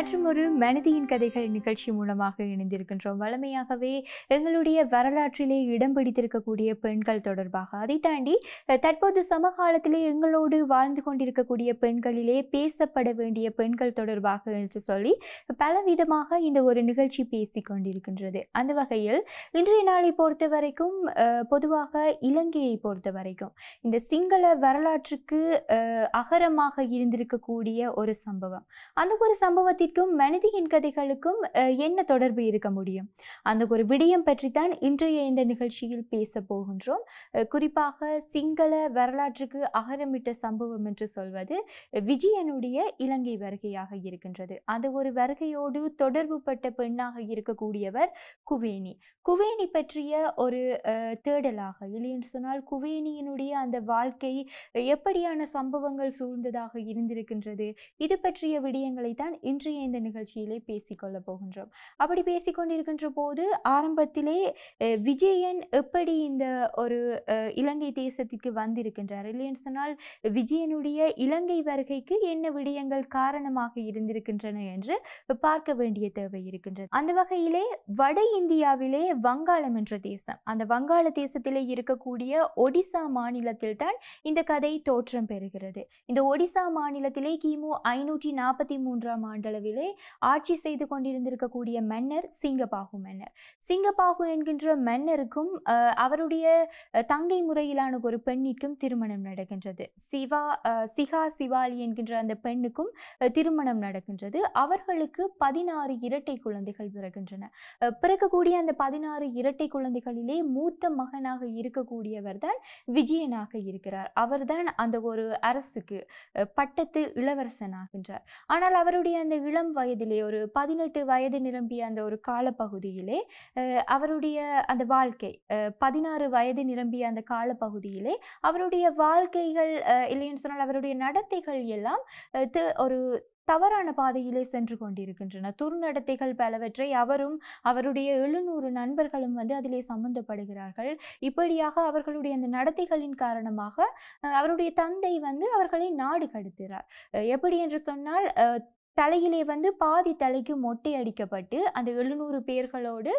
மற்றும் ஒரு மனிதியின் கதைகள் நிகழ்ச்சி மூலமாக இணைந்திருக்கின்றோம் வளமையாகவே எங்களுடைய வரலாற்றிலே இடம் பிடித்திருக்கக்கூடிய பெண்கள் தொடர்பாக அதை தாண்டி தற்போது சமகாலத்திலே எங்களோடு வாழ்ந்து கொண்டிருக்கக்கூடிய பெண்களிலே பேசப்பட வேண்டிய பெண்கள் தொடர்பாக என்று சொல்லி பலவிதமாக இந்த ஒரு நிகழ்ச்சி பேசி கொண்டிருக்கின்றது அந்த வகையில் இன்றைய நாளை பொறுத்த வரைக்கும் பொதுவாக இலங்கையை பொறுத்த வரைக்கும் இந்த சிங்கள வரலாற்றுக்கு அகரமாக இருந்திருக்கக்கூடிய ஒரு சம்பவம் அந்த ஒரு சம்பவத்தை கதைக்கும் மனிதியின் கதைகளுக்கும் என்ன தொடர்பு இருக்க முடியும் அந்த ஒரு விடயம் பற்றி தான் இன்றைய இந்த நிகழ்ச்சியில் பேச போகின்றோம் குறிப்பாக சிங்கள வரலாற்றுக்கு அகரமிட்ட சம்பவம் என்று சொல்வது விஜயனுடைய இலங்கை வருகையாக இருக்கின்றது அந்த ஒரு வருகையோடு தொடர்பு பட்ட பெண்ணாக இருக்கக்கூடியவர் குவேனி குவேனி பற்றிய ஒரு தேடலாக இல்லைன்னு சொன்னால் குவேனியினுடைய அந்த வாழ்க்கை எப்படியான சம்பவங்கள் சூழ்ந்ததாக இருந்திருக்கின்றது இது பற்றிய விடயங்களை தான் இன்றைய இந்த நிகழ்ச்சியிலே பேசிக்கொள்ள போகின்றோம் அப்படி பேசிக்கொண்டிருக்கின்ற போது ஆரம்பத்திலே விஜயன் எப்படி இந்த ஒரு இலங்கை தேசத்திற்கு வந்திருக்கின்றார் இல்லைன்னு சொன்னால் விஜயனுடைய இலங்கை வருகைக்கு என்ன விடயங்கள் காரணமாக இருந்திருக்கின்றன என்று பார்க்க வேண்டிய தேவை இருக்கின்றது அந்த வகையிலே வட இந்தியாவிலே வங்காளம் என்ற தேசம் அந்த வங்காள தேசத்திலே இருக்கக்கூடிய ஒடிசா மாநிலத்தில் தான் இந்த கதை தோற்றம் பெறுகிறது இந்த ஒடிசா மாநிலத்திலே கிமு ஐநூற்றி நாற்பத்தி மூன்றாம் ஆண்டு அளவிலே ஆட்சி செய்து கொண்டிருந்திருக்கக்கூடிய மன்னர் சிங்கபாகு மன்னர் சிங்கபாகு என்கின்ற மன்னருக்கும் அவருடைய தங்கை முறையிலான ஒரு பெண்ணிற்கும் திருமணம் நடக்கின்றது சிவா சிகா சிவாலி என்கின்ற அந்த பெண்ணுக்கும் திருமணம் நடக்கின்றது அவர்களுக்கு பதினாறு இரட்டை குழந்தைகள் பிறகின்றன பிறக்கக்கூடிய அந்த பதினாறு இரட்டை குழந்தைகளிலே மூத்த மகனாக இருக்கக்கூடியவர் தான் விஜயனாக இருக்கிறார் அவர்தான் அந்த ஒரு அரசுக்கு பட்டத்து இளவரசனாகின்றார் ஆனால் அவருடைய அந்த இளம் வயதிலே ஒரு பதினெட்டு வயது நிரம்பிய அந்த ஒரு காலப்பகுதியிலே அவருடைய அந்த வாழ்க்கை பதினாறு வயது நிரம்பிய அந்த காலப்பகுதியிலே அவருடைய வாழ்க்கைகள் இல்லைன்னு சொன்னால் அவருடைய நடத்தைகள் எல்லாம் ஒரு தவறான பாதையிலே சென்று கொண்டிருக்கின்றன துர்நடத்தைகள் பலவற்றை அவரும் அவருடைய எழுநூறு நண்பர்களும் வந்து அதிலே சம்பந்தப்படுகிறார்கள் இப்படியாக அவர்களுடைய அந்த நடத்தைகளின் காரணமாக அவருடைய தந்தை வந்து அவர்களை நாடு கடத்துகிறார் எப்படி என்று சொன்னால் தலையிலே வந்து பாதி தலைக்கு மொட்டை அடிக்கப்பட்டு அந்த எழுநூறு பேர்களோடு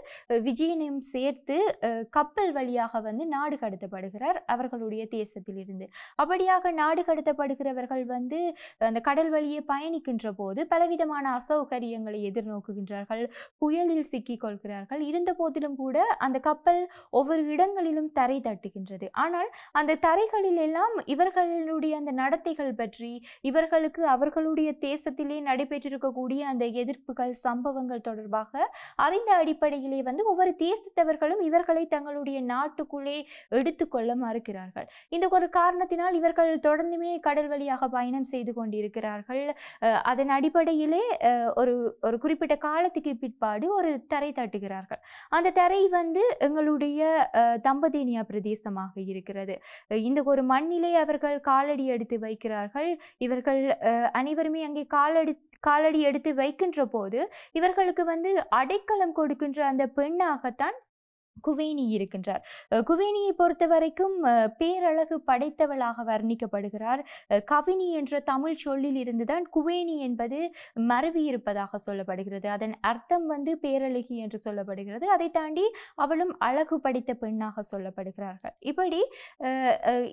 விஜயனையும் சேர்த்து கப்பல் வழியாக வந்து நாடு கடத்தப்படுகிறார் அவர்களுடைய தேசத்திலிருந்து அப்படியாக நாடு கடத்தப்படுகிறவர்கள் வந்து அந்த கடல் வழியே பயணிக்கின்ற போது பலவிதமான அசௌகரியங்களை எதிர்நோக்குகின்றார்கள் புயலில் சிக்கிக் கொள்கிறார்கள் இருந்த போதிலும் கூட அந்த கப்பல் ஒவ்வொரு இடங்களிலும் தரை தட்டுகின்றது ஆனால் அந்த தரைகளில் எல்லாம் இவர்களுடைய அந்த நடத்தைகள் பற்றி இவர்களுக்கு அவர்களுடைய தேசத்திலே நட நடைபெற்றிருக்கக்கூடிய அந்த எதிர்ப்புகள் சம்பவங்கள் தொடர்பாக அறிந்த அடிப்படையிலே வந்து ஒவ்வொரு தேசத்தவர்களும் இவர்களை தங்களுடைய நாட்டுக்குள்ளே எடுத்துக்கொள்ள மறுக்கிறார்கள் இந்த ஒரு காரணத்தினால் இவர்கள் தொடர்ந்துமே கடல் வழியாக பயணம் செய்து கொண்டிருக்கிறார்கள் அதன் அடிப்படையிலே ஒரு ஒரு குறிப்பிட்ட காலத்துக்கு பிற்பாடு ஒரு தரை தட்டுகிறார்கள் அந்த தரை வந்து எங்களுடைய தம்பதேனியா பிரதேசமாக இருக்கிறது இந்த ஒரு மண்ணிலே அவர்கள் காலடி எடுத்து வைக்கிறார்கள் இவர்கள் அனைவருமே அங்கே காலடி காலடி எடுத்து வைக்கின்ற போது இவர்களுக்கு வந்து அடைக்கலம் கொடுக்கின்ற அந்த பெண்ணாகத்தான் குவேனி இருக்கின்றார் குவேனியை பொறுத்த வரைக்கும் பேரழகு படைத்தவளாக வர்ணிக்கப்படுகிறார் கவினி என்ற தமிழ் சொல்லில் இருந்துதான் குவேனி என்பது மறவி இருப்பதாக சொல்லப்படுகிறது அதன் அர்த்தம் வந்து பேரழகி என்று சொல்லப்படுகிறது அதை தாண்டி அவளும் அழகு படைத்த பெண்ணாக சொல்லப்படுகிறார்கள் இப்படி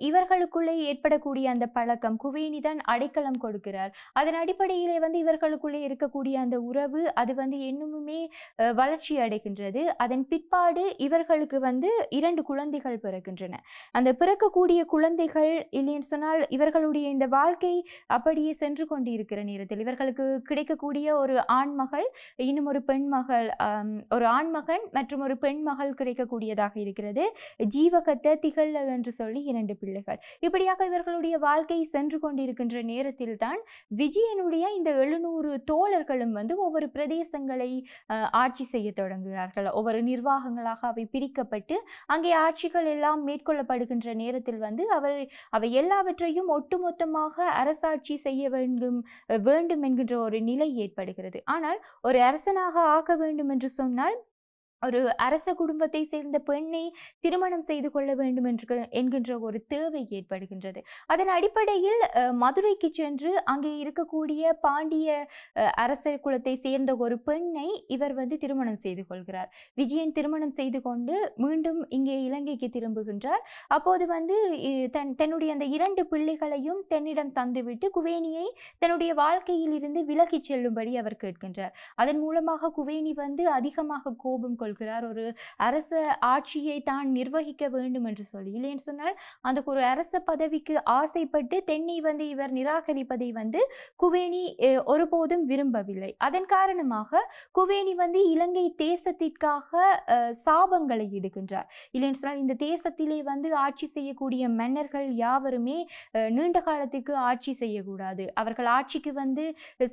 இவர்களுக்குள்ளே ஏற்படக்கூடிய அந்த பழக்கம் குவேனி தான் அடைக்கலம் கொடுக்கிறார் அதன் அடிப்படையிலே வந்து இவர்களுக்குள்ளே இருக்கக்கூடிய அந்த உறவு அது வந்து என்னமுமே வளர்ச்சி அடைகின்றது அதன் பிற்பாடு இவர்களுக்கு வந்து இரண்டு குழந்தைகள் பிறக்கின்றன அந்த பிறக்கக்கூடிய குழந்தைகள் இல்லைன்னு சொன்னால் இவர்களுடைய இந்த வாழ்க்கை அப்படியே சென்று கொண்டிருக்கிற நேரத்தில் இவர்களுக்கு கிடைக்கக்கூடிய ஒரு ஆண்மகள் இன்னும் ஒரு பெண்மகள் ஒரு ஆண்மகன் மற்றும் ஒரு பெண்மகள் கிடைக்கக்கூடியதாக இருக்கிறது ஜீவகத்தை திகழ என்று சொல்லி இரண்டு பிள்ளைகள் இப்படியாக இவர்களுடைய வாழ்க்கை சென்று கொண்டிருக்கின்ற நேரத்தில் தான் விஜயனுடைய இந்த எழுநூறு தோழர்களும் வந்து ஒவ்வொரு பிரதேசங்களை ஆட்சி செய்ய தொடங்குகிறார்கள் ஒவ்வொரு நிர்வாகங்களாக அவை பிரிக்கப்பட்டு அங்கே ஆட்சிகள் எல்லாம் மேற்கொள்ளப்படுகின்ற நேரத்தில் வந்து அவர் அவை எல்லாவற்றையும் ஒட்டுமொத்தமாக அரசாட்சி செய்ய வேண்டும் வேண்டும் என்கின்ற ஒரு நிலை ஏற்படுகிறது ஆனால் ஒரு அரசனாக ஆக வேண்டும் என்று சொன்னால் ஒரு அரச குடும்பத்தை சேர்ந்த பெண்ணை திருமணம் செய்து கொள்ள வேண்டும் என்று என்கின்ற ஒரு தேவை ஏற்படுகின்றது அதன் அடிப்படையில் மதுரைக்கு சென்று அங்கே இருக்கக்கூடிய பாண்டிய அரச குலத்தை சேர்ந்த ஒரு பெண்ணை இவர் வந்து திருமணம் செய்து கொள்கிறார் விஜயன் திருமணம் செய்து கொண்டு மீண்டும் இங்கே இலங்கைக்கு திரும்புகின்றார் அப்போது வந்து தன் தன்னுடைய அந்த இரண்டு பிள்ளைகளையும் தன்னிடம் தந்துவிட்டு குவேனியை தன்னுடைய வாழ்க்கையில் இருந்து விலகிச் செல்லும்படி அவர் கேட்கின்றார் அதன் மூலமாக குவேனி வந்து அதிகமாக கோபம் கொள் கொள்கிறார் ஒரு அரச ஆட்சியை தான் நிர்வகிக்க வேண்டும் என்று சொல்லி இல்லைன்னு சொன்னால் அந்த ஒரு அரச பதவிக்கு ஆசைப்பட்டு தென்னி வந்து இவர் நிராகரிப்பதை வந்து குவேணி ஒருபோதும் விரும்பவில்லை அதன் காரணமாக குவேணி வந்து இலங்கை தேசத்திற்காக சாபங்களை இடுகின்றார் இல்லைன்னு சொன்னால் இந்த தேசத்திலே வந்து ஆட்சி செய்யக்கூடிய மன்னர்கள் யாவருமே நீண்ட காலத்துக்கு ஆட்சி செய்யக்கூடாது அவர்கள் ஆட்சிக்கு வந்து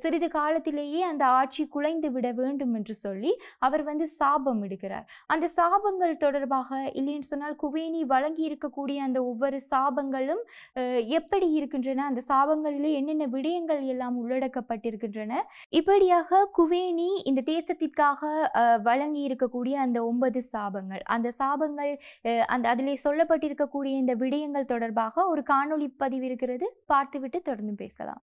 சிறிது காலத்திலேயே அந்த ஆட்சி குலைந்து விட வேண்டும் என்று சொல்லி அவர் வந்து சாபம் சாபமிடுகிறார் அந்த சாபங்கள் தொடர்பாக இல்லைன்னு சொன்னால் குவேனி வழங்கி இருக்கக்கூடிய அந்த ஒவ்வொரு சாபங்களும் எப்படி இருக்கின்றன அந்த சாபங்களிலே என்னென்ன விடயங்கள் எல்லாம் உள்ளடக்கப்பட்டிருக்கின்றன இப்படியாக குவேனி இந்த தேசத்திற்காக வழங்கி இருக்கக்கூடிய அந்த ஒன்பது சாபங்கள் அந்த சாபங்கள் அந்த அதிலே சொல்லப்பட்டிருக்கக்கூடிய இந்த விடயங்கள் தொடர்பாக ஒரு காணொளி பதிவு இருக்கிறது பார்த்துவிட்டு தொடர்ந்து பேசலாம்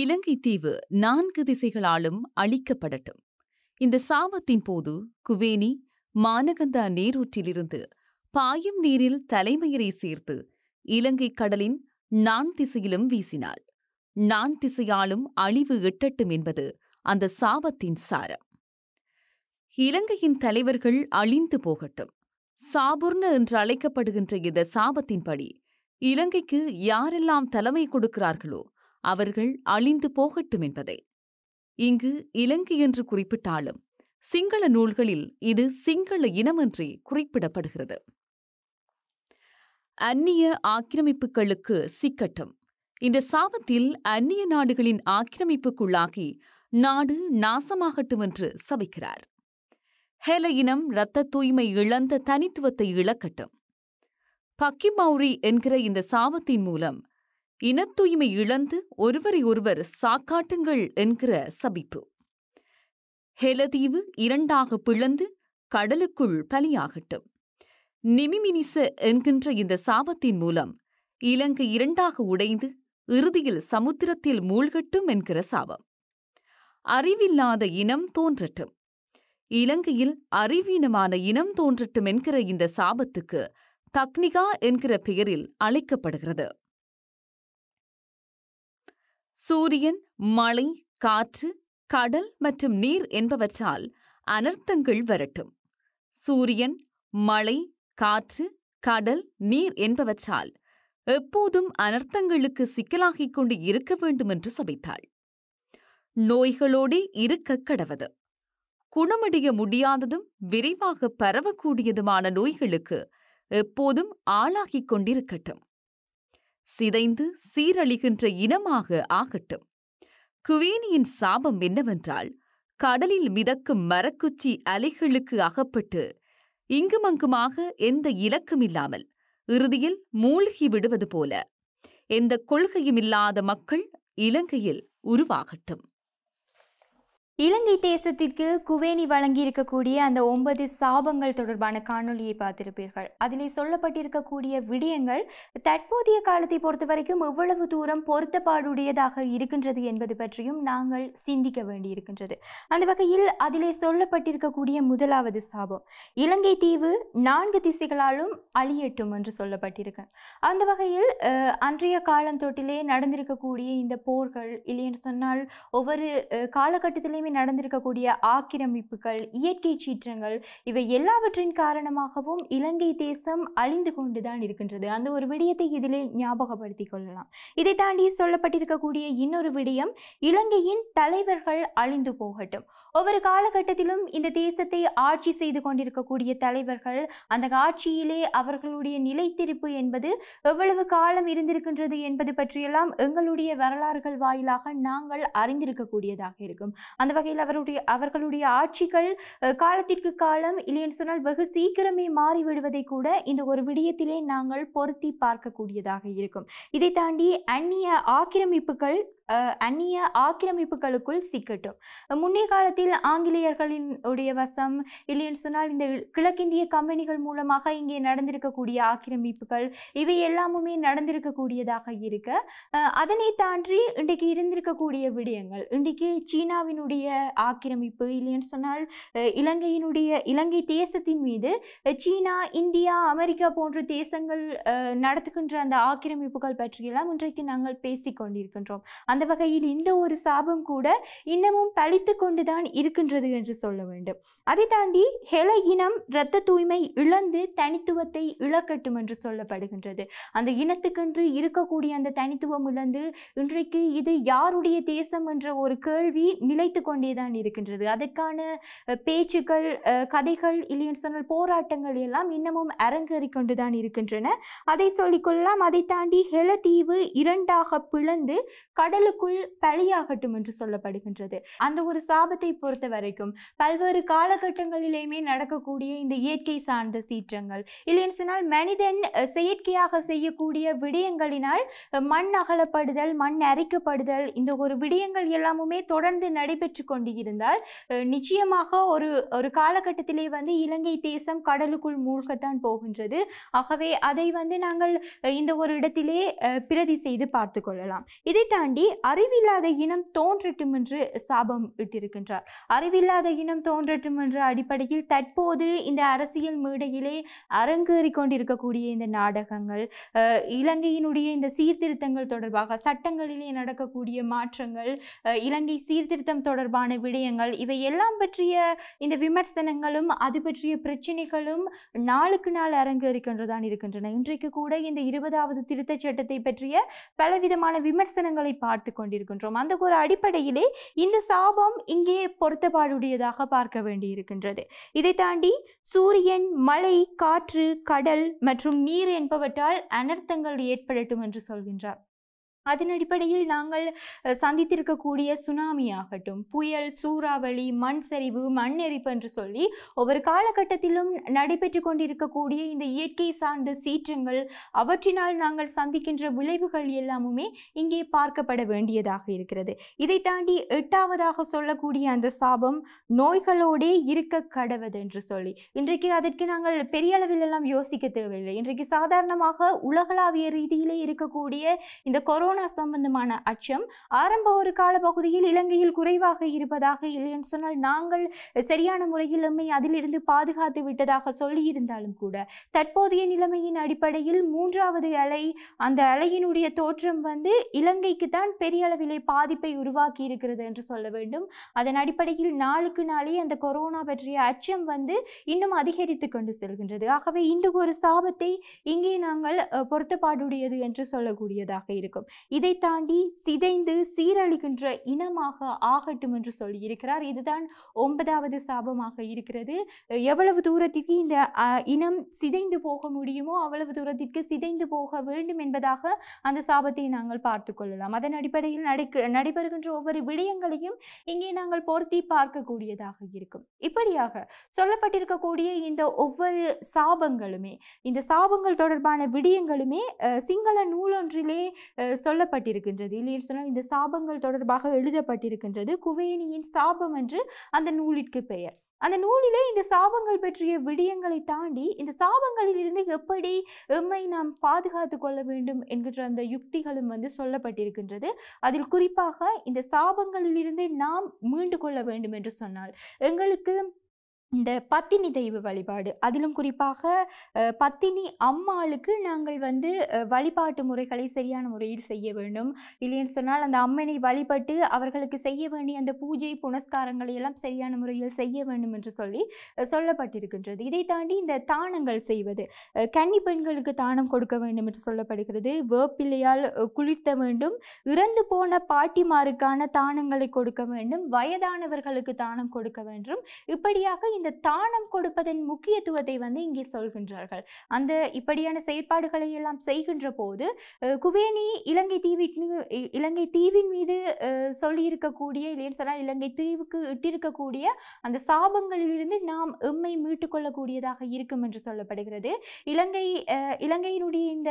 இலங்கை தீவு நான்கு திசைகளாலும் அழிக்கப்படட்டும் இந்த சாபத்தின் போது குவேனி மானகந்தா நீரூற்றிலிருந்து பாயும் நீரில் தலைமையரை சேர்த்து இலங்கை கடலின் நான் திசையிலும் வீசினாள் நான் திசையாலும் அழிவு எட்டட்டும் என்பது அந்த சாபத்தின் சாரம் இலங்கையின் தலைவர்கள் அழிந்து போகட்டும் சாபுர்ண என்று அழைக்கப்படுகின்ற இந்த சாபத்தின்படி இலங்கைக்கு யாரெல்லாம் தலைமை கொடுக்கிறார்களோ அவர்கள் அழிந்து போகட்டும் என்பதே இங்கு இலங்கை என்று குறிப்பிட்டாலும் சிங்கள நூல்களில் இது சிங்கள இனமன்றே குறிப்பிடப்படுகிறது அந்நிய ஆக்கிரமிப்புகளுக்கு சிக்கட்டும் இந்த சாபத்தில் அந்நிய நாடுகளின் ஆக்கிரமிப்புக்குள்ளாகி நாடு நாசமாகட்டும் என்று சபிக்கிறார் ஹெல இனம் இரத்த தூய்மை இழந்த தனித்துவத்தை இழக்கட்டும் பக்கிமௌரி என்கிற இந்த சாபத்தின் மூலம் இனத்துய்மை இழந்து ஒருவரை ஒருவர் சாக்காட்டுங்கள் என்கிற சபிப்பு ஹெலதீவு இரண்டாக பிளந்து கடலுக்குள் பலியாகட்டும் நிமிமினிச என்கின்ற இந்த சாபத்தின் மூலம் இலங்கை இரண்டாக உடைந்து இறுதியில் சமுத்திரத்தில் மூழ்கட்டும் என்கிற சாபம் அறிவில்லாத இனம் தோன்றட்டும் இலங்கையில் அறிவீனமான இனம் தோன்றட்டும் என்கிற இந்த சாபத்துக்கு தக்னிகா என்கிற பெயரில் அழைக்கப்படுகிறது சூரியன் மழை காற்று கடல் மற்றும் நீர் என்பவற்றால் அனர்த்தங்கள் வரட்டும் சூரியன் மழை காற்று கடல் நீர் என்பவற்றால் எப்போதும் அனர்த்தங்களுக்கு சிக்கலாகிக் கொண்டு இருக்க வேண்டும் என்று சபைத்தாள் நோய்களோடு இருக்க கடவது குணமடைய முடியாததும் விரைவாக பரவக்கூடியதுமான நோய்களுக்கு எப்போதும் ஆளாகிக் கொண்டிருக்கட்டும் சிதைந்து சீரழிகின்ற இனமாக ஆகட்டும் குவேனியின் சாபம் என்னவென்றால் கடலில் மிதக்கும் மரக்குச்சி அலைகளுக்கு அகப்பட்டு இங்குமங்குமாக எந்த இலக்கமில்லாமல் இறுதியில் மூழ்கி விடுவது போல எந்த கொள்கையுமில்லாத மக்கள் இலங்கையில் உருவாகட்டும் இலங்கை தேசத்திற்கு குவேனி வழங்கி இருக்கக்கூடிய அந்த ஒன்பது சாபங்கள் தொடர்பான காணொலியை பார்த்திருப்பீர்கள் அதிலே சொல்லப்பட்டிருக்கக்கூடிய விடயங்கள் தற்போதைய காலத்தை பொறுத்த வரைக்கும் எவ்வளவு தூரம் பொருத்தப்பாடுடையதாக இருக்கின்றது என்பது பற்றியும் நாங்கள் சிந்திக்க வேண்டியிருக்கின்றது அந்த வகையில் அதிலே சொல்லப்பட்டிருக்கக்கூடிய முதலாவது சாபம் இலங்கை தீவு நான்கு திசைகளாலும் அழியட்டும் என்று சொல்லப்பட்டிருக்க அந்த வகையில் அன்றைய காலம் தொட்டிலே நடந்திருக்கக்கூடிய இந்த போர்கள் இல்லைன்னு சொன்னால் ஒவ்வொரு காலகட்டத்திலேயும் ஏற்கனவே நடந்திருக்கக்கூடிய ஆக்கிரமிப்புகள் இயற்கை சீற்றங்கள் இவை எல்லாவற்றின் காரணமாகவும் இலங்கை தேசம் அழிந்து கொண்டுதான் இருக்கின்றது அந்த ஒரு விடயத்தை இதிலே ஞாபகப்படுத்திக் கொள்ளலாம் இதை தாண்டி சொல்லப்பட்டிருக்கக்கூடிய இன்னொரு விடயம் இலங்கையின் தலைவர்கள் அழிந்து போகட்டும் ஒவ்வொரு காலகட்டத்திலும் இந்த தேசத்தை ஆட்சி செய்து கொண்டிருக்கக்கூடிய தலைவர்கள் அந்த ஆட்சியிலே அவர்களுடைய நிலைத்திருப்பு என்பது எவ்வளவு காலம் இருந்திருக்கின்றது என்பது பற்றியெல்லாம் எங்களுடைய வரலாறுகள் வாயிலாக நாங்கள் அறிந்திருக்கக்கூடியதாக இருக்கும் அந்த வகையில் அவருடைய அவர்களுடைய ஆட்சிகள் காலத்திற்கு காலம் இல்லைன்னு சொன்னால் வெகு சீக்கிரமே மாறிவிடுவதை கூட இந்த ஒரு விடயத்திலே நாங்கள் பொருத்தி பார்க்கக்கூடியதாக இருக்கும் இதை தாண்டி அந்நிய ஆக்கிரமிப்புகள் அந்நிய ஆக்கிரமிப்புகளுக்குள் சிக்கட்டும் முன்னே காலத்தில் ஆங்கிலேயர்களின் உடைய வசம் இல்லைன்னு சொன்னால் இந்த கிழக்கிந்திய கம்பெனிகள் மூலமாக இங்கே நடந்திருக்கக்கூடிய ஆக்கிரமிப்புகள் இவை எல்லாமுமே நடந்திருக்கக்கூடியதாக இருக்க அதனை தாண்டி இன்றைக்கு இருந்திருக்கக்கூடிய விடயங்கள் இன்றைக்கு சீனாவினுடைய ஆக்கிரமிப்பு இல்லைன்னு சொன்னால் இலங்கையினுடைய இலங்கை தேசத்தின் மீது சீனா இந்தியா அமெரிக்கா போன்ற தேசங்கள் நடத்துகின்ற அந்த ஆக்கிரமிப்புகள் பற்றியெல்லாம் இன்றைக்கு நாங்கள் பேசிக்கொண்டிருக்கின்றோம் அந்த வகையில் இந்த ஒரு சாபம் கூட இன்னமும் பழித்து கொண்டுதான் இருக்கின்றது என்று சொல்ல வேண்டும் அதை தாண்டி ஹெல இனம் இரத்த தூய்மை இழந்து தனித்துவத்தை இழக்கட்டும் என்று சொல்லப்படுகின்றது அந்த இனத்துக்கென்று இருக்கக்கூடிய அந்த தனித்துவம் இழந்து இன்றைக்கு இது யாருடைய தேசம் என்ற ஒரு கேள்வி நிலைத்து கொண்டேதான் இருக்கின்றது அதற்கான பேச்சுக்கள் கதைகள் இல்லைன்னு சொன்னால் போராட்டங்கள் எல்லாம் இன்னமும் அரங்கேறி கொண்டுதான் இருக்கின்றன அதை சொல்லிக்கொள்ளலாம் அதை தாண்டி ஹெல தீவு இரண்டாக பிளந்து கடல் உங்களுக்குள் பழியாகட்டும் என்று சொல்லப்படுகின்றது அந்த ஒரு சாபத்தை பொறுத்த வரைக்கும் பல்வேறு காலகட்டங்களிலேயுமே நடக்கக்கூடிய இந்த இயற்கை சார்ந்த சீற்றங்கள் இல்லைன்னு சொன்னால் மனிதன் செயற்கையாக செய்யக்கூடிய விடயங்களினால் மண் அகலப்படுதல் மண் அரைக்கப்படுதல் இந்த ஒரு விடயங்கள் எல்லாமுமே தொடர்ந்து நடைபெற்று கொண்டு இருந்தால் நிச்சயமாக ஒரு ஒரு காலகட்டத்திலே வந்து இலங்கை தேசம் கடலுக்குள் மூழ்கத்தான் போகின்றது ஆகவே அதை வந்து நாங்கள் இந்த ஒரு இடத்திலே பிரதி செய்து பார்த்து கொள்ளலாம் இதை தாண்டி அறிவில்லாத இனம் தோன்றட்டும் என்று சாபம் விட்டிருக்கின்றார் அறிவில்லாத இனம் தோன்றட்டும் என்ற அடிப்படையில் தற்போது இந்த அரசியல் மேடையிலே அரங்கேறி கொண்டிருக்கக்கூடிய இந்த நாடகங்கள் இலங்கையினுடைய இந்த சீர்திருத்தங்கள் தொடர்பாக சட்டங்களிலே நடக்கக்கூடிய மாற்றங்கள் இலங்கை சீர்திருத்தம் தொடர்பான விடயங்கள் இவை எல்லாம் பற்றிய இந்த விமர்சனங்களும் அது பற்றிய பிரச்சனைகளும் நாளுக்கு நாள் அரங்கேறிக்கொன்றுதான் இருக்கின்றன இன்றைக்கு கூட இந்த இருபதாவது திருத்தச் சட்டத்தை பற்றிய பலவிதமான விமர்சனங்களை பார்த்து பார்த்து கொண்டிருக்கின்றோம் அந்த ஒரு அடிப்படையிலே இந்த சாபம் இங்கே பொருத்தப்பாடுடையதாக பார்க்க வேண்டியிருக்கின்றது இதை தாண்டி சூரியன் மழை காற்று கடல் மற்றும் நீர் என்பவற்றால் அனர்த்தங்கள் ஏற்படட்டும் என்று சொல்கின்றார் அதன் அடிப்படையில் நாங்கள் சந்தித்திருக்கக்கூடிய சுனாமி ஆகட்டும் புயல் சூறாவளி மண் சரிவு மண் எரிப்பு என்று சொல்லி ஒவ்வொரு காலகட்டத்திலும் நடைபெற்று கொண்டிருக்கக்கூடிய இந்த இயற்கை சார்ந்த சீற்றங்கள் அவற்றினால் நாங்கள் சந்திக்கின்ற விளைவுகள் எல்லாமுமே இங்கே பார்க்கப்பட வேண்டியதாக இருக்கிறது இதை தாண்டி எட்டாவதாக சொல்லக்கூடிய அந்த சாபம் நோய்களோடே இருக்க கடவது என்று சொல்லி இன்றைக்கு அதற்கு நாங்கள் பெரிய அளவில் எல்லாம் யோசிக்க தேவையில்லை இன்றைக்கு சாதாரணமாக உலகளாவிய ரீதியிலே இருக்கக்கூடிய இந்த கொரோனா கொரோனா சம்பந்தமான அச்சம் ஆரம்ப ஒரு கால பகுதியில் இலங்கையில் குறைவாக இருப்பதாக இல்லைன்னு சொன்னால் நாங்கள் சரியான முறையில் எம்மை அதிலிருந்து பாதுகாத்து விட்டதாக சொல்லியிருந்தாலும் கூட தற்போதைய நிலைமையின் அடிப்படையில் மூன்றாவது அலை அந்த அலையினுடைய தோற்றம் வந்து இலங்கைக்கு தான் பெரிய அளவிலே பாதிப்பை உருவாக்கி இருக்கிறது என்று சொல்ல வேண்டும் அதன் அடிப்படையில் நாளுக்கு நாளே அந்த கொரோனா பற்றிய அச்சம் வந்து இன்னும் அதிகரித்து கொண்டு செல்கின்றது ஆகவே இந்த ஒரு சாபத்தை இங்கே நாங்கள் பொருத்தப்பாடுடையது என்று சொல்லக்கூடியதாக இருக்கும் இதை தாண்டி சிதைந்து சீரழிகின்ற இனமாக ஆகட்டும் என்று சொல்லியிருக்கிறார் இதுதான் ஒன்பதாவது சாபமாக இருக்கிறது எவ்வளவு தூரத்திற்கு இந்த இனம் சிதைந்து போக முடியுமோ அவ்வளவு தூரத்திற்கு சிதைந்து போக வேண்டும் என்பதாக அந்த சாபத்தை நாங்கள் பார்த்து கொள்ளலாம் அதன் அடிப்படையில் நடக்க நடைபெறுகின்ற ஒவ்வொரு விடயங்களையும் இங்கே நாங்கள் பொருத்தி பார்க்கக்கூடியதாக இருக்கும் இப்படியாக சொல்லப்பட்டிருக்கக்கூடிய இந்த ஒவ்வொரு சாபங்களுமே இந்த சாபங்கள் தொடர்பான விடயங்களுமே சிங்கள நூலொன்றிலே சொல்லப்பட்டிருக்கின்றது இல்லை சொன்னால் இந்த சாபங்கள் தொடர்பாக எழுதப்பட்டிருக்கின்றது குவையினியின் சாபம் என்று அந்த நூலிற்கு பெயர் அந்த நூலிலே இந்த சாபங்கள் பற்றிய விடயங்களை தாண்டி இந்த சாபங்களில் இருந்து எப்படி எம்மை நாம் பாதுகாத்து கொள்ள வேண்டும் என்கின்ற அந்த யுக்திகளும் வந்து சொல்லப்பட்டிருக்கின்றது அதில் குறிப்பாக இந்த சாபங்களிலிருந்து நாம் மீண்டு கொள்ள வேண்டும் என்று சொன்னால் எங்களுக்கு இந்த பத்தினி தெய்வ வழிபாடு அதிலும் குறிப்பாக பத்தினி அம்மாளுக்கு நாங்கள் வந்து வழிபாட்டு முறைகளை சரியான முறையில் செய்ய வேண்டும் இல்லைன்னு சொன்னால் அந்த அம்மனை வழிபட்டு அவர்களுக்கு செய்ய வேண்டிய அந்த பூஜை புனஸ்காரங்களை எல்லாம் சரியான முறையில் செய்ய வேண்டும் என்று சொல்லி சொல்லப்பட்டிருக்கின்றது இதை தாண்டி இந்த தானங்கள் செய்வது கன்னி பெண்களுக்கு தானம் கொடுக்க வேண்டும் என்று சொல்லப்படுகிறது வேப்பிள்ளையால் குளிர்த்த வேண்டும் இறந்து போன பாட்டிமாருக்கான தானங்களை கொடுக்க வேண்டும் வயதானவர்களுக்கு தானம் கொடுக்க வேண்டும் இப்படியாக இந்த தானம் கொடுப்பதன் முக்கியத்துவத்தை வந்து இங்கே சொல்கின்றார்கள் அந்த இப்படியான செயற்பாடுகளை எல்லாம் செய்கின்ற போது குவேனி இலங்கை தீவின் இலங்கை தீவின் மீது சொல்லியிருக்கக்கூடிய இல்லைன்னு சொன்னால் இலங்கை தீவுக்கு இட்டிருக்கக்கூடிய அந்த சாபங்களிலிருந்து நாம் எம்மை மீட்டுக்கொள்ளக்கூடியதாக இருக்கும் என்று சொல்லப்படுகிறது இலங்கை இலங்கையினுடைய இந்த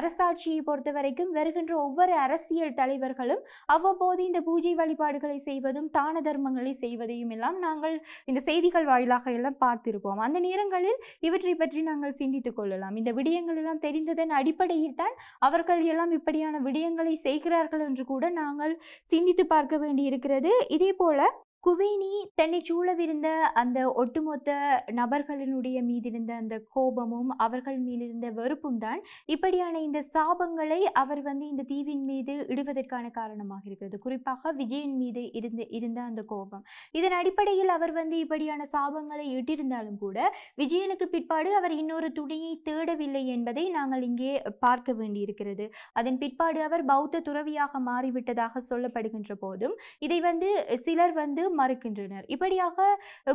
அரசாட்சியை பொறுத்த வரைக்கும் வருகின்ற ஒவ்வொரு அரசியல் தலைவர்களும் அவ்வப்போது இந்த பூஜை வழிபாடுகளை செய்வதும் தான தர்மங்களை செய்வதையும் எல்லாம் நாங்கள் இந்த செய்திகள் வாயில் வாயிலாக எல்லாம் பார்த்திருப்போம் அந்த நேரங்களில் இவற்றை பற்றி நாங்கள் சிந்தித்துக் கொள்ளலாம் இந்த விடயங்கள் எல்லாம் தெரிந்ததன் அடிப்படையில் தான் அவர்கள் எல்லாம் இப்படியான விடயங்களை செய்கிறார்கள் என்று கூட நாங்கள் சிந்தித்து பார்க்க வேண்டி இருக்கிறது இதே போல குவேனி தன்னை சூழவிருந்த அந்த ஒட்டுமொத்த நபர்களினுடைய மீதிருந்த அந்த கோபமும் அவர்கள் மீதிருந்த வெறுப்பும் தான் இப்படியான இந்த சாபங்களை அவர் வந்து இந்த தீவின் மீது இடுவதற்கான காரணமாக இருக்கிறது குறிப்பாக விஜயன் மீது இருந்து இருந்த அந்த கோபம் இதன் அடிப்படையில் அவர் வந்து இப்படியான சாபங்களை இட்டிருந்தாலும் கூட விஜயனுக்கு பிற்பாடு அவர் இன்னொரு துணியை தேடவில்லை என்பதை நாங்கள் இங்கே பார்க்க வேண்டியிருக்கிறது அதன் பிற்பாடு அவர் பௌத்த துறவியாக மாறிவிட்டதாக சொல்லப்படுகின்ற போதும் இதை வந்து சிலர் வந்து மறுக்கின்றனர் இப்படியாக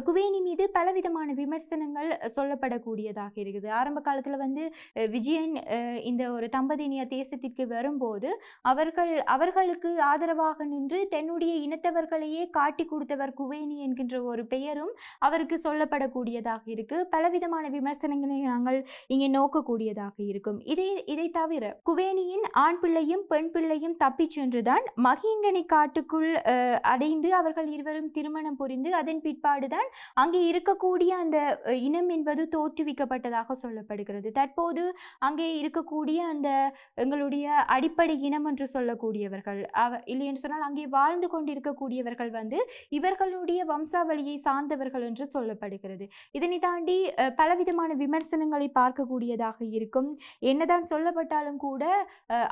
குவேனி மீது பலவிதமான விமர்சனங்கள் சொல்லப்படக்கூடியதாக இருக்குது ஆரம்ப காலத்தில் வந்து விஜயன் இந்த ஒரு தம்பதினிய தேசத்திற்கு வரும்போது அவர்கள் அவர்களுக்கு ஆதரவாக நின்று தன்னுடைய இனத்தவர்களையே காட்டி கொடுத்தவர் குவேனி என்கின்ற ஒரு பெயரும் அவருக்கு சொல்லப்படக்கூடியதாக இருக்கு பலவிதமான விமர்சனங்களை நாங்கள் இங்கே நோக்கக்கூடியதாக இருக்கும் இதை இதை தவிர குவேனியின் ஆண் பிள்ளையும் பெண் பிள்ளையும் தப்பிச் சென்றுதான் மகிங்கனை காட்டுக்குள் அடைந்து அவர்கள் இருவரும் இருவரும் திருமணம் புரிந்து அதன் பிற்பாடுதான் அங்கே இருக்கக்கூடிய அந்த இனம் என்பது தோற்றுவிக்கப்பட்டதாக சொல்லப்படுகிறது தற்போது அங்கே இருக்கக்கூடிய அந்த எங்களுடைய அடிப்படை இனம் என்று சொல்லக்கூடியவர்கள் அவ இல்லையென்று சொன்னால் அங்கே வாழ்ந்து கொண்டிருக்கக்கூடியவர்கள் வந்து இவர்களுடைய வம்சாவளியை சார்ந்தவர்கள் என்று சொல்லப்படுகிறது இதனை தாண்டி பலவிதமான விமர்சனங்களை பார்க்கக்கூடியதாக இருக்கும் என்னதான் சொல்லப்பட்டாலும் கூட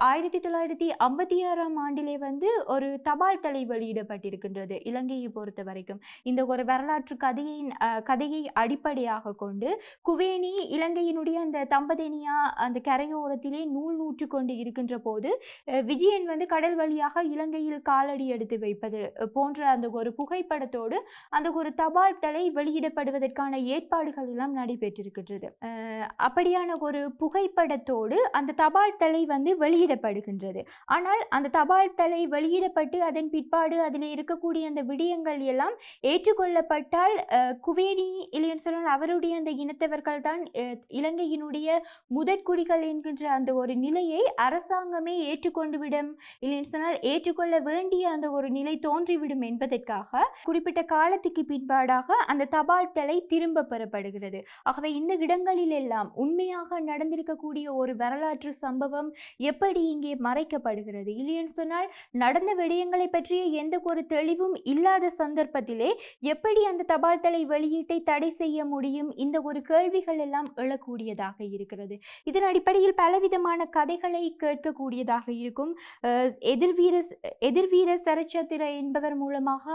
ஆயிரத்தி தொள்ளாயிரத்தி ஐம்பத்தி ஆறாம் ஆண்டிலே வந்து ஒரு தபால் தலை வெளியிடப்பட்டிருக்கின்றது இலங்கை பொறுத்த வரைக்கும் இந்த ஒரு வரலாற்று கதையின் கதையை அடிப்படையாக கொண்டு குவேனி இலங்கையினுடைய அந்த தம்பதேனியா அந்த கரையோரத்திலே நூல் நூற்று கொண்டு இருக்கின்ற போது விஜயன் வந்து கடல் வழியாக இலங்கையில் காலடி எடுத்து வைப்பது போன்ற அந்த ஒரு புகைப்படத்தோடு அந்த ஒரு தபால் தலை வெளியிடப்படுவதற்கான ஏற்பாடுகள் எல்லாம் நடைபெற்றிருக்கின்றது அப்படியான ஒரு புகைப்படத்தோடு அந்த தபால் தலை வந்து வெளியிடப்படுகின்றது ஆனால் அந்த தபால் தலை வெளியிடப்பட்டு அதன் பிற்பாடு அதில் இருக்கக்கூடிய அந்த விடயங்கள் தீர்வுகள் எல்லாம் ஏற்றுக்கொள்ளப்பட்டால் குவேரி இல்லைன்னு சொன்னால் அவருடைய அந்த இனத்தவர்கள் தான் இலங்கையினுடைய முதற்குடிகள் என்கின்ற அந்த ஒரு நிலையை அரசாங்கமே ஏற்றுக்கொண்டுவிடும் இல்லைன்னு சொன்னால் ஏற்றுக்கொள்ள வேண்டிய அந்த ஒரு நிலை தோன்றிவிடும் என்பதற்காக குறிப்பிட்ட காலத்துக்கு பின்பாடாக அந்த தபால் தலை திரும்ப பெறப்படுகிறது ஆகவே இந்த இடங்களில் எல்லாம் உண்மையாக நடந்திருக்கக்கூடிய ஒரு வரலாற்று சம்பவம் எப்படி இங்கே மறைக்கப்படுகிறது இல்லைன்னு சொன்னால் நடந்த விடயங்களை பற்றிய எந்த ஒரு தெளிவும் இல்லாத சந்தர்ப்பத்திலே எப்படி அந்த தபால் தலை வெளியீட்டை தடை செய்ய முடியும் இந்த ஒரு கேள்விகள் எல்லாம் எழக்கூடியதாக இருக்கிறது இதன் அடிப்படையில் பலவிதமான கதைகளை கேட்கக்கூடியதாக இருக்கும் எதிர்வீர எதிர்வீர சரச்சத்திர என்பவர் மூலமாக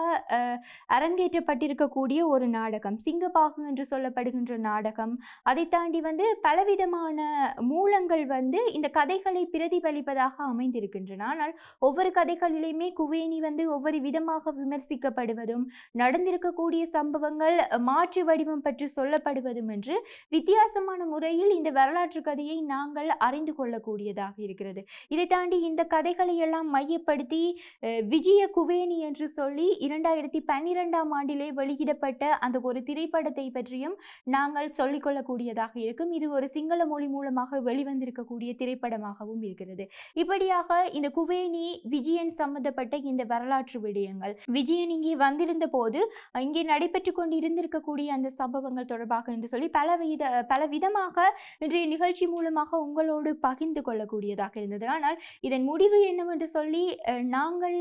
அரங்கேற்றப்பட்டிருக்கக்கூடிய ஒரு நாடகம் சிங்கப்பாகு என்று சொல்லப்படுகின்ற நாடகம் அதை தாண்டி வந்து பலவிதமான மூலங்கள் வந்து இந்த கதைகளை பிரதிபலிப்பதாக அமைந்திருக்கின்றன ஆனால் ஒவ்வொரு கதைகளிலுமே குவேனி வந்து ஒவ்வொரு விதமாக விமர்சிக்கப்படும் சொல்லப்படுவதும் நடந்திருக்கக்கூடிய சம்பவங்கள் மாற்று வடிவம் பற்றி சொல்லப்படுவதும் என்று வித்தியாசமான முறையில் இந்த வரலாற்று கதையை நாங்கள் அறிந்து கொள்ளக்கூடியதாக இருக்கிறது இதை தாண்டி இந்த கதைகளை எல்லாம் மையப்படுத்தி விஜய குவேணி என்று சொல்லி இரண்டாயிரத்தி பன்னிரெண்டாம் ஆண்டிலே வெளியிடப்பட்ட அந்த ஒரு திரைப்படத்தை பற்றியும் நாங்கள் சொல்லிக்கொள்ளக்கூடியதாக இருக்கும் இது ஒரு சிங்கள மொழி மூலமாக வெளிவந்திருக்கக்கூடிய திரைப்படமாகவும் இருக்கிறது இப்படியாக இந்த குவேணி விஜயன் சம்பந்தப்பட்ட இந்த வரலாற்று விடயங்கள் விஜயன் இங்கே வந்திருந்த போது இங்கே நடைபெற்றுக் கொண்டு இருந்திருக்கக்கூடிய அந்த சம்பவங்கள் தொடர்பாக என்று சொல்லி பல பல பலவிதமாக இன்றைய நிகழ்ச்சி மூலமாக உங்களோடு பகிர்ந்து கொள்ளக்கூடியதாக இருந்தது ஆனால் இதன் முடிவு என்னவென்று சொல்லி நாங்கள்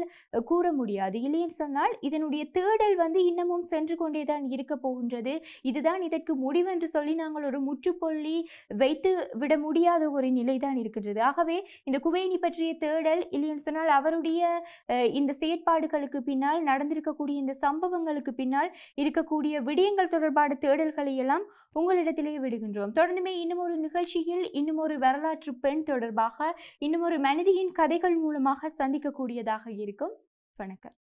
கூற முடியாது இல்லைன்னு சொன்னால் இதனுடைய தேடல் வந்து இன்னமும் சென்று கொண்டேதான் இருக்க போகின்றது இதுதான் இதற்கு முடிவு என்று சொல்லி நாங்கள் ஒரு முற்றுப்புள்ளி வைத்து விட முடியாத ஒரு நிலை தான் இருக்கின்றது ஆகவே இந்த குவேணி பற்றிய தேடல் இல்லைன்னு சொன்னால் அவருடைய இந்த செயற்பாடுகளுக்கு பின்னால் நடந்திருக்கக்கூடிய இருக்கக்கூடிய இந்த சம்பவங்களுக்கு பின்னால் இருக்கக்கூடிய விடயங்கள் தொடர்பான தேடல்களை எல்லாம் உங்களிடத்திலேயே விடுகின்றோம் தொடர்ந்துமே இன்னும் ஒரு நிகழ்ச்சியில் இன்னும் ஒரு வரலாற்று பெண் தொடர்பாக இன்னும் ஒரு மனிதியின் கதைகள் மூலமாக சந்திக்கக்கூடியதாக இருக்கும் வணக்கம்